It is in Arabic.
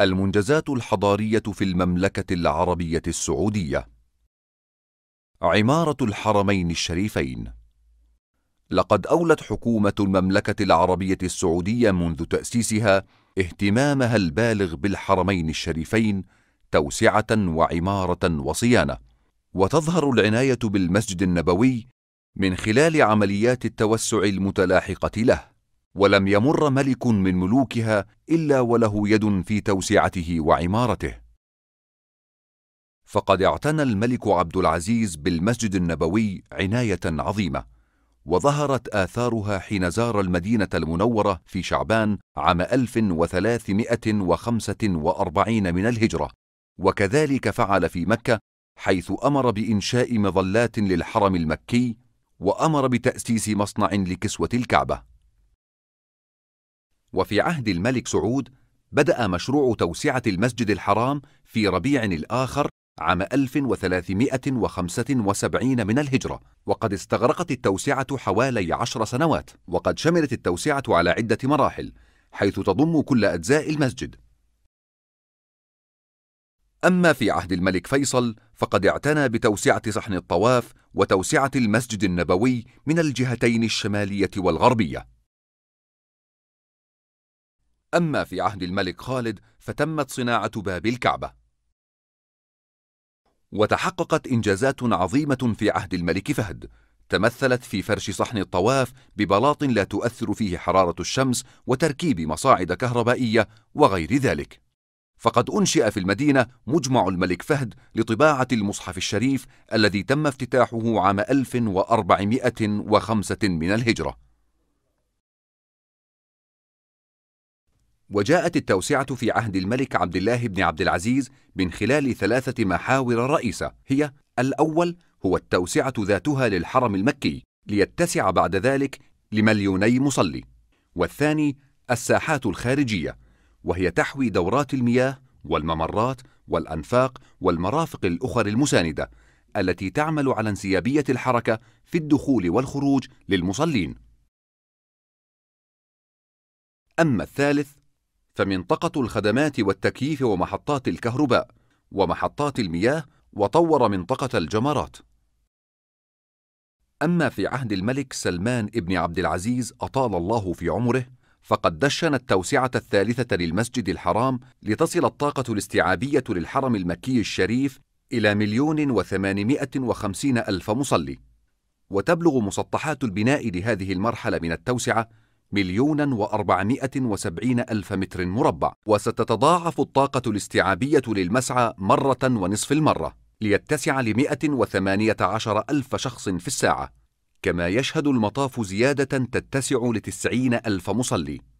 المنجزات الحضارية في المملكة العربية السعودية عمارة الحرمين الشريفين لقد أولت حكومة المملكة العربية السعودية منذ تأسيسها اهتمامها البالغ بالحرمين الشريفين توسعة وعمارة وصيانة وتظهر العناية بالمسجد النبوي من خلال عمليات التوسع المتلاحقة له ولم يمر ملك من ملوكها الا وله يد في توسعته وعمارته فقد اعتنى الملك عبد العزيز بالمسجد النبوي عنايه عظيمه وظهرت اثارها حين زار المدينه المنوره في شعبان عام 1345 من الهجره وكذلك فعل في مكه حيث امر بانشاء مظلات للحرم المكي وامر بتاسيس مصنع لكسوه الكعبه وفي عهد الملك سعود بدأ مشروع توسعة المسجد الحرام في ربيع الآخر عام 1375 من الهجرة وقد استغرقت التوسعة حوالي عشر سنوات وقد شملت التوسعة على عدة مراحل حيث تضم كل أجزاء المسجد أما في عهد الملك فيصل فقد اعتنى بتوسعة صحن الطواف وتوسعة المسجد النبوي من الجهتين الشمالية والغربية أما في عهد الملك خالد فتمت صناعة باب الكعبة وتحققت إنجازات عظيمة في عهد الملك فهد تمثلت في فرش صحن الطواف ببلاط لا تؤثر فيه حرارة الشمس وتركيب مصاعد كهربائية وغير ذلك فقد أنشئ في المدينة مجمع الملك فهد لطباعة المصحف الشريف الذي تم افتتاحه عام 1405 من الهجرة وجاءت التوسعة في عهد الملك عبد الله بن عبد العزيز من خلال ثلاثة محاور رئيسة هي الأول هو التوسعة ذاتها للحرم المكي ليتسع بعد ذلك لمليوني مصلي والثاني الساحات الخارجية وهي تحوي دورات المياه والممرات والأنفاق والمرافق الأخر المساندة التي تعمل على انسيابية الحركة في الدخول والخروج للمصلين أما الثالث فمنطقة الخدمات والتكييف ومحطات الكهرباء ومحطات المياه وطور منطقة الجمرات أما في عهد الملك سلمان ابن عبد العزيز أطال الله في عمره فقد دشن التوسعة الثالثة للمسجد الحرام لتصل الطاقة الاستيعابية للحرم المكي الشريف إلى مليون وثمانمائة وخمسين ألف مصلي وتبلغ مسطحات البناء لهذه المرحلة من التوسعة مليونا وأربعمائة وسبعين ألف متر مربع وستتضاعف الطاقة الاستيعابية للمسعى مرة ونصف المرة ليتسع لمائة وثمانية عشر ألف شخص في الساعة كما يشهد المطاف زيادة تتسع لتسعين ألف مصلي